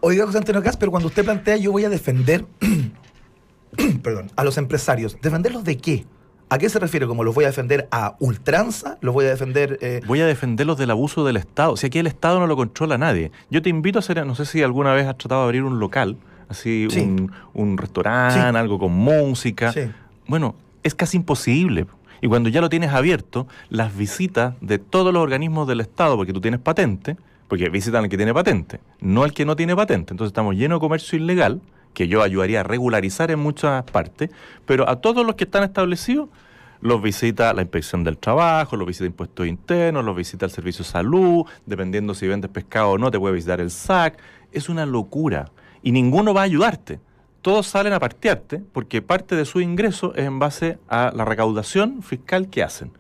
Oiga, José Antonio pero cuando usted plantea yo voy a defender perdón, a los empresarios, ¿defenderlos de qué? ¿A qué se refiere? ¿Como los voy a defender a ultranza? ¿Los voy a defender...? Eh? Voy a defenderlos del abuso del Estado. si aquí el Estado no lo controla nadie. Yo te invito a hacer, no sé si alguna vez has tratado de abrir un local, así un, restaurante, algo con música. Bueno, es casi imposible. Y cuando ya lo tienes abierto, las visitas de todos los organismos del Estado, porque tú tienes patente, porque visitan al que tiene patente, no al que no tiene patente. Entonces estamos llenos de comercio ilegal que yo ayudaría a regularizar en muchas partes, pero a todos los que están establecidos los visita la inspección del trabajo, los visita impuestos internos, los visita el servicio de salud, dependiendo si vendes pescado o no, te puede visitar el SAC. Es una locura y ninguno va a ayudarte. Todos salen a partearte porque parte de su ingreso es en base a la recaudación fiscal que hacen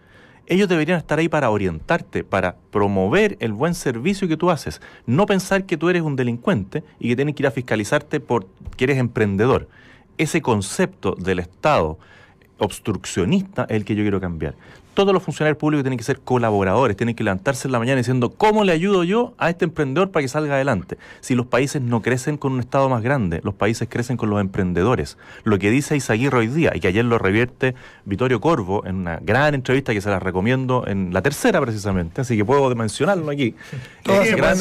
ellos deberían estar ahí para orientarte, para promover el buen servicio que tú haces. No pensar que tú eres un delincuente y que tienen que ir a fiscalizarte porque eres emprendedor. Ese concepto del Estado obstruccionista es el que yo quiero cambiar todos los funcionarios públicos tienen que ser colaboradores, tienen que levantarse en la mañana diciendo, ¿cómo le ayudo yo a este emprendedor para que salga adelante? Si los países no crecen con un Estado más grande, los países crecen con los emprendedores. Lo que dice Isaguirre hoy día, y que ayer lo revierte Vittorio Corvo en una gran entrevista que se la recomiendo en la tercera precisamente, así que puedo mencionarlo aquí. Todas eh, gran,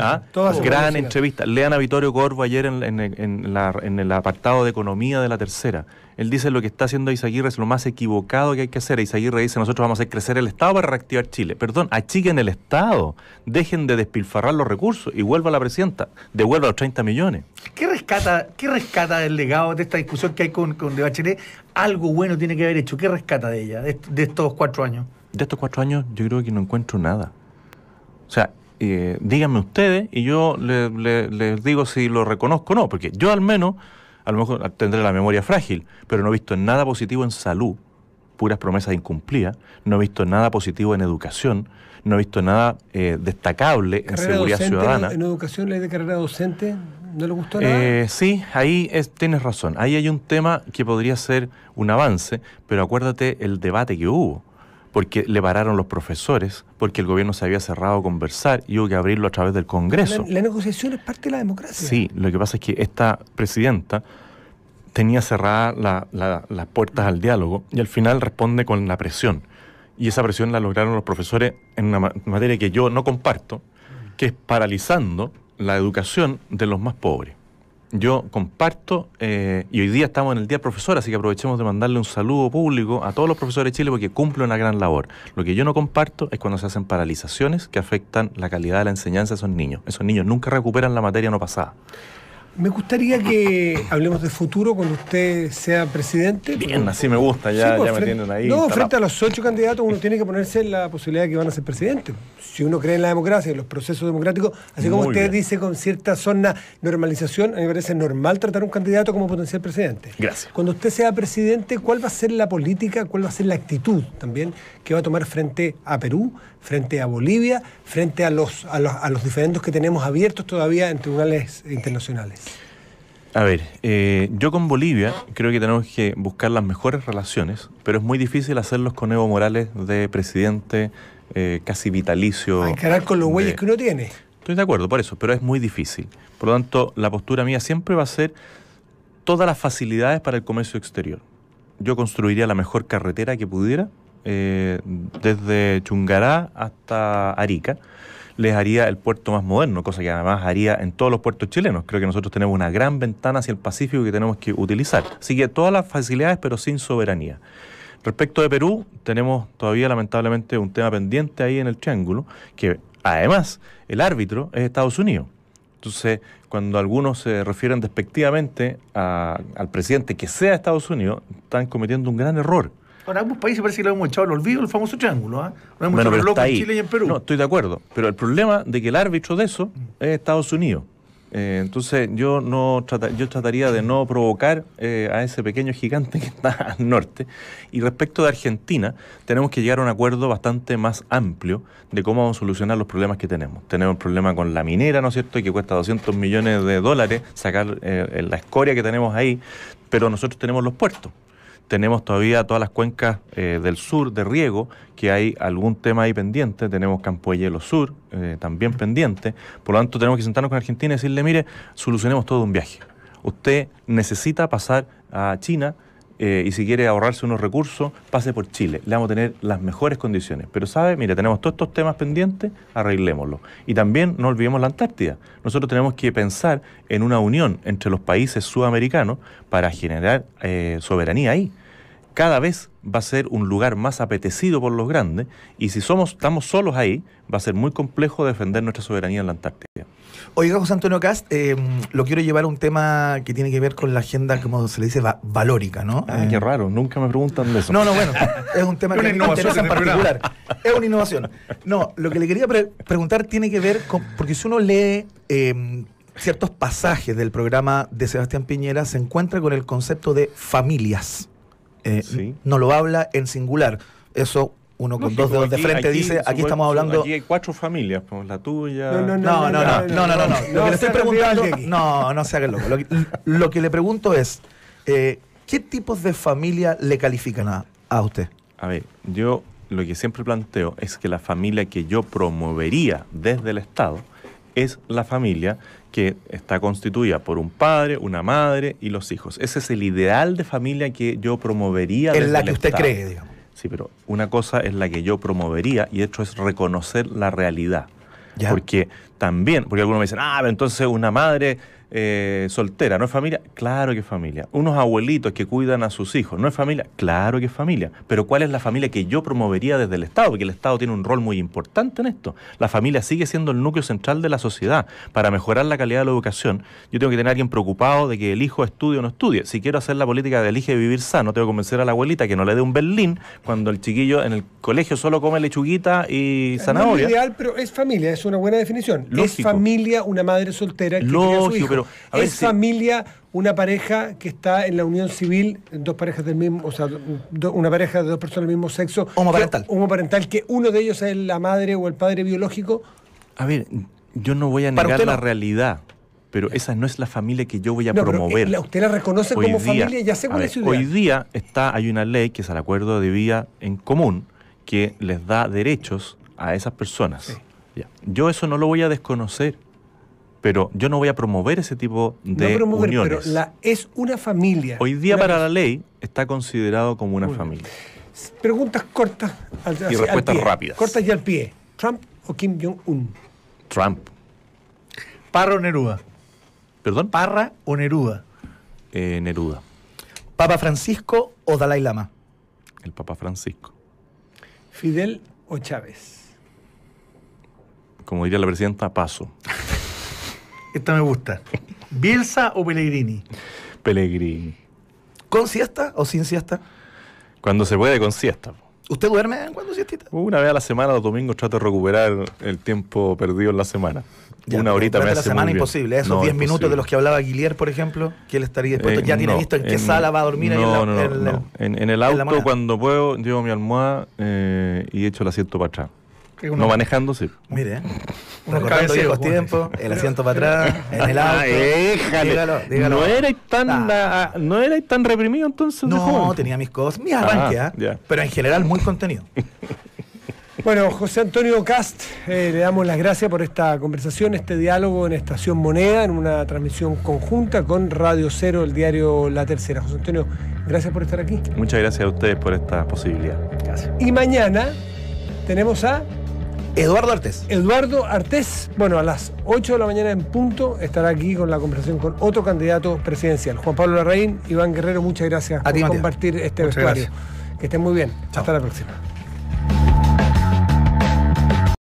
¿ah? gran entrevista. Lean a Vittorio Corvo ayer en el apartado de economía de la tercera. Él dice lo que está haciendo Isaguirre es lo más equivocado que hay que hacer. Isaguirre dice, nosotros vamos a hacer crecer el Estado para reactivar Chile. Perdón, achiquen el Estado, dejen de despilfarrar los recursos y vuelva a la presidenta, devuelva los 30 millones. ¿Qué rescata, qué rescata del legado de esta discusión que hay con, con De Bachelet? Algo bueno tiene que haber hecho. ¿Qué rescata de ella, de, estos cuatro años? De estos cuatro años yo creo que no encuentro nada. O sea, eh, díganme ustedes y yo les digo si lo reconozco o no, porque yo al menos a lo mejor tendré la memoria frágil, pero no he visto nada positivo en salud, puras promesas incumplidas, no he visto nada positivo en educación, no he visto nada eh, destacable en seguridad ciudadana. ¿En educación la de carrera docente? ¿No le gustó nada? Eh, sí, ahí es, tienes razón. Ahí hay un tema que podría ser un avance, pero acuérdate el debate que hubo porque le pararon los profesores, porque el gobierno se había cerrado a conversar y hubo que abrirlo a través del Congreso. La, negociación es parte de la democracia. Sí, lo que pasa es que esta presidenta tenía cerradas las puertas al diálogo y al final responde con la presión. Y esa presión la lograron los profesores en una materia que yo no comparto, que es paralizando la educación de los más pobres yo comparto, eh, y hoy día estamos en el Día Profesor, así que aprovechemos de mandarle un saludo público a todos los profesores de Chile porque cumplen una gran labor. Lo que yo no comparto es cuando se hacen paralizaciones que afectan la calidad de la enseñanza de esos niños. Esos niños nunca recuperan la materia no pasada. Me gustaría que hablemos de futuro cuando usted sea presidente. Bien, así me gusta, ya, pues, me ahí. No, frente a los ocho candidatos uno tiene que ponerse en la posibilidad de que van a ser presidente. Si uno cree en la democracia, en los procesos democráticos, así como usted dice con cierta zona normalización, a mí me parece normal tratar a un candidato como potencial presidente. Gracias. Cuando usted sea presidente, ¿cuál va a ser la política, cuál va a ser la actitud también que va a tomar frente a Perú, frente a Bolivia, frente a los, a los, a diferendos que tenemos abiertos todavía en tribunales internacionales? A ver, eh, yo con Bolivia creo que tenemos que buscar las mejores relaciones, pero es muy difícil hacerlos con Evo Morales de presidente eh, casi vitalicio. encarar con los güeyes que uno tiene. Estoy de acuerdo por eso, pero es muy difícil. Por lo tanto, la postura mía siempre va a ser todas las facilidades para el comercio exterior. Yo construiría la mejor carretera que pudiera eh, desde Chungará hasta Arica, les haría el puerto más moderno, cosa que además haría en todos los puertos chilenos. Creo que nosotros tenemos una gran ventana hacia el Pacífico que tenemos que utilizar. Así que todas las facilidades, pero sin soberanía. Respecto de Perú, tenemos todavía lamentablemente un tema pendiente ahí en el triángulo, que además el árbitro es Estados Unidos. Entonces, cuando algunos se refieren despectivamente al presidente que sea Estados Unidos, están cometiendo un gran error. En algunos países parece que le hemos echado el olvido el famoso triángulo. No ¿ah? hemos bueno, loco en Chile y en Perú. No, estoy de acuerdo. Pero el problema de que el árbitro de eso mm. es Estados Unidos. Eh, entonces yo no yo trataría de no provocar eh, a ese pequeño gigante que está al norte. Y respecto de Argentina, tenemos que llegar a un acuerdo bastante más amplio de cómo vamos a solucionar los problemas que tenemos. Tenemos el problema con la minera, ¿no es cierto?, y que cuesta 200 millones de dólares sacar eh, la escoria que tenemos ahí, pero nosotros tenemos los puertos tenemos todavía todas las cuencas eh, del sur de riego, que hay algún tema ahí pendiente, tenemos Campo de Hielo Sur eh, también pendiente, por lo tanto tenemos que sentarnos con Argentina y decirle, mire, solucionemos todo un viaje. Usted necesita pasar a China eh, y si quiere ahorrarse unos recursos, pase por Chile. Le vamos a tener las mejores condiciones. Pero sabe, mira, tenemos todos estos temas pendientes, arreglémoslos. Y también no olvidemos la Antártida. Nosotros tenemos que pensar en una unión entre los países sudamericanos para generar eh, soberanía ahí. Cada vez va a ser un lugar más apetecido por los grandes y si somos, estamos solos ahí, va a ser muy complejo defender nuestra soberanía en la Antártida. Oiga, José Antonio Cast, eh, lo quiero llevar a un tema que tiene que ver con la agenda, como se le dice, valórica, ¿no? Ah, qué eh, raro, nunca me preguntan de eso. No, no, bueno, es un tema que me interesa en particular. Es una innovación. No, lo que le quería preguntar tiene que ver con, porque si uno lee em, ciertos pasajes del programa de Sebastián Piñera, se encuentra con el concepto de familias. Eh, no lo habla en singular. Eso uno con dos dedos de frente dice, aquí estamos hablando... Aquí hay cuatro familias, pues la tuya... No, no, no, no, no, no, Lo que le estoy preguntando... No, no se haga loco. Lo que le pregunto es, eh, ¿qué tipos de familia le califican a, usted? A ver, yo lo que siempre planteo es que la familia que yo promovería desde el Estado es la familia que está constituida por un padre, una madre y los hijos. Ese es el ideal de familia que yo promovería. desde el En la que usted cree, digamos. Sí, pero una cosa es la que yo promovería y esto es reconocer la realidad. Porque también, porque algunos me dicen, ah, pero entonces una madre eh, soltera, ¿no es familia? Claro que es familia. Unos abuelitos que cuidan a sus hijos, ¿no es familia? Claro que es familia. Pero ¿cuál es la familia que yo promovería desde el Estado? Porque el Estado tiene un rol muy importante en esto. La familia sigue siendo el núcleo central de la sociedad. Para mejorar la calidad de la educación, yo tengo que tener a alguien preocupado de que el hijo estudie o no estudie. Si quiero hacer la política de elige vivir sano, tengo que convencer a la abuelita que no le dé un berlín cuando el chiquillo en el colegio solo come lechuguita y eh, zanahoria. es ideal, pero es familia, es una buena definición. Es familia una madre soltera que Lógico, pero es familia una pareja que está en la unión civil, dos parejas del mismo, o sea, una pareja de dos personas del mismo sexo. Homoparental. Que, homoparental, que uno de ellos es la madre o el padre biológico. A ver, yo no voy a negar la realidad pero esa no es la familia que yo voy a promover. Eh, usted la reconoce como familia, ya sé cuál es su Hoy día está, hay una ley que es el acuerdo de vía en común que les da derechos a esas personas. Yo eso no lo voy a desconocer pero yo no voy a promover ese tipo de no promover, uniones. Pero la, es una familia. Hoy día para la ley está considerado como una familia. Preguntas cortas y respuestas rápidas. Cortas y al pie. Trump o Kim Jong Un. Trump. Parra o Neruda. Perdón. Parra o Neruda. Eh, Neruda. Papa Francisco o Dalai Lama. El Papa Francisco. Fidel o Chávez. Como diría la presidenta, paso. Esta me gusta. ¿Bielsa o Pellegrini? Pellegrini. ¿Con siesta o sin siesta? Cuando se puede, con siesta. ¿Usted duerme cuando siestita? Una vez a la semana, los domingos, trato de recuperar el tiempo perdido en la semana. una horita me hace la semana imposible. Esos 10 minutos de los que hablaba Aguilier, por ejemplo, que él estaría eh, dispuesto. ya tiene visto en qué sala va a dormir. No, en, la, el, en, el auto, cuando puedo, llevo mi almohada eh, y echo el asiento para atrás no manejando, sí. Mire, ¿eh? unos tiempos, el asiento para atrás, en el auto. Ah, no era tan, ah. Ah, no era tan reprimido entonces. No, tenía mis cosas, mis arranque, ¿eh? pero en general muy contenido. Bueno, José Antonio Cast, eh, le damos las gracias por esta conversación, este diálogo en Estación Moneda, en una transmisión conjunta con Radio Cero, el diario La Tercera. José Antonio, gracias por estar aquí. Muchas gracias a ustedes por esta posibilidad. Gracias. Y mañana tenemos a Eduardo Artés. Eduardo Artés, bueno, a las 8 de la mañana en punto estará aquí con la conversación con otro candidato presidencial. Juan Pablo Larraín, Iván Guerrero, muchas gracias por compartir este vestuario. Que estén muy bien. Hasta la próxima.